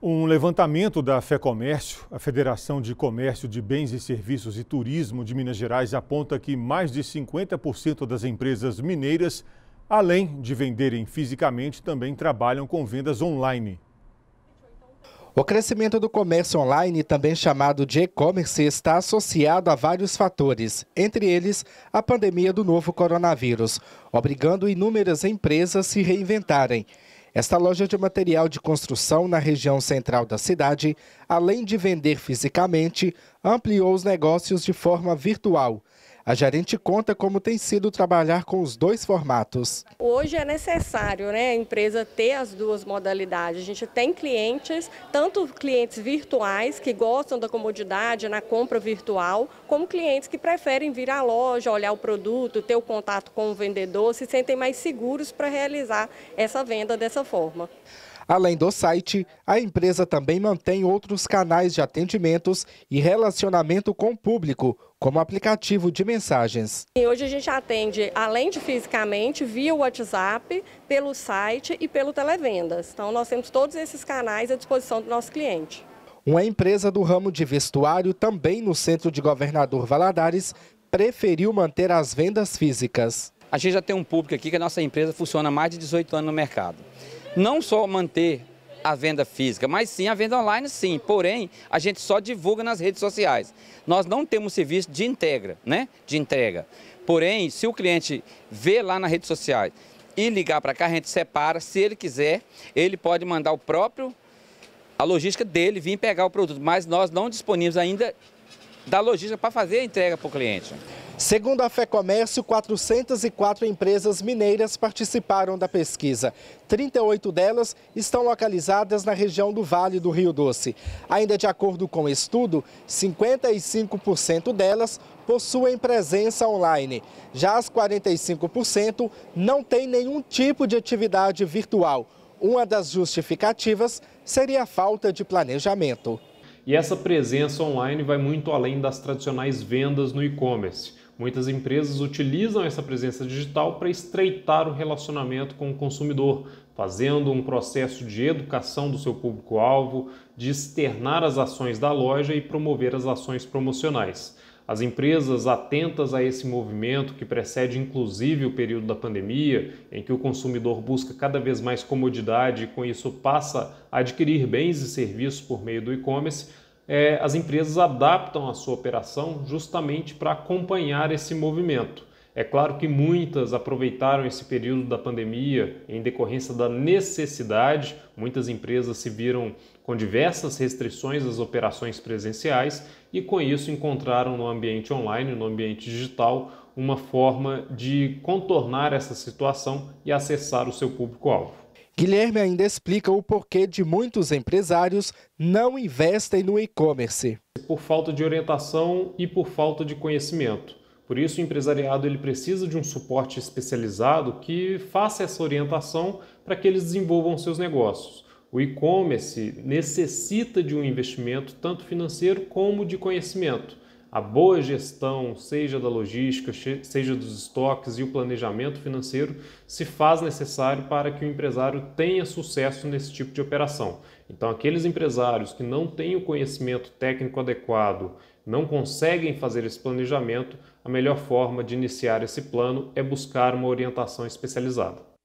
Um levantamento da FEComércio, a Federação de Comércio de Bens e Serviços e Turismo de Minas Gerais, aponta que mais de 50% das empresas mineiras, além de venderem fisicamente, também trabalham com vendas online. O crescimento do comércio online, também chamado de e-commerce, está associado a vários fatores, entre eles a pandemia do novo coronavírus, obrigando inúmeras empresas a se reinventarem. Esta loja de material de construção na região central da cidade, além de vender fisicamente, ampliou os negócios de forma virtual – a gerente conta como tem sido trabalhar com os dois formatos. Hoje é necessário né, a empresa ter as duas modalidades. A gente tem clientes, tanto clientes virtuais que gostam da comodidade na compra virtual, como clientes que preferem vir à loja, olhar o produto, ter o contato com o vendedor, se sentem mais seguros para realizar essa venda dessa forma. Além do site, a empresa também mantém outros canais de atendimentos e relacionamento com o público, como aplicativo de mensagens. E hoje a gente atende, além de fisicamente, via WhatsApp, pelo site e pelo televendas. Então nós temos todos esses canais à disposição do nosso cliente. Uma empresa do ramo de vestuário, também no centro de Governador Valadares, preferiu manter as vendas físicas. A gente já tem um público aqui que a nossa empresa funciona há mais de 18 anos no mercado não só manter a venda física, mas sim a venda online, sim. Porém, a gente só divulga nas redes sociais. Nós não temos serviço de integra, né? De entrega. Porém, se o cliente vê lá nas redes sociais e ligar para cá, a gente separa. Se ele quiser, ele pode mandar o próprio a logística dele vir pegar o produto, mas nós não disponimos ainda da logística para fazer a entrega para o cliente. Segundo a FEComércio, 404 empresas mineiras participaram da pesquisa. 38 delas estão localizadas na região do Vale do Rio Doce. Ainda de acordo com o estudo, 55% delas possuem presença online. Já as 45% não têm nenhum tipo de atividade virtual. Uma das justificativas seria a falta de planejamento. E essa presença online vai muito além das tradicionais vendas no e-commerce. Muitas empresas utilizam essa presença digital para estreitar o relacionamento com o consumidor, fazendo um processo de educação do seu público-alvo, de externar as ações da loja e promover as ações promocionais. As empresas atentas a esse movimento que precede inclusive o período da pandemia, em que o consumidor busca cada vez mais comodidade e com isso passa a adquirir bens e serviços por meio do e-commerce, é, as empresas adaptam a sua operação justamente para acompanhar esse movimento. É claro que muitas aproveitaram esse período da pandemia em decorrência da necessidade, muitas empresas se viram com diversas restrições às operações presenciais e, com isso, encontraram no ambiente online, no ambiente digital, uma forma de contornar essa situação e acessar o seu público-alvo. Guilherme ainda explica o porquê de muitos empresários não investem no e-commerce. Por falta de orientação e por falta de conhecimento. Por isso, o empresariado ele precisa de um suporte especializado que faça essa orientação para que eles desenvolvam seus negócios. O e-commerce necessita de um investimento tanto financeiro como de conhecimento. A boa gestão, seja da logística, seja dos estoques e o planejamento financeiro, se faz necessário para que o empresário tenha sucesso nesse tipo de operação. Então, aqueles empresários que não têm o conhecimento técnico adequado não conseguem fazer esse planejamento, a melhor forma de iniciar esse plano é buscar uma orientação especializada.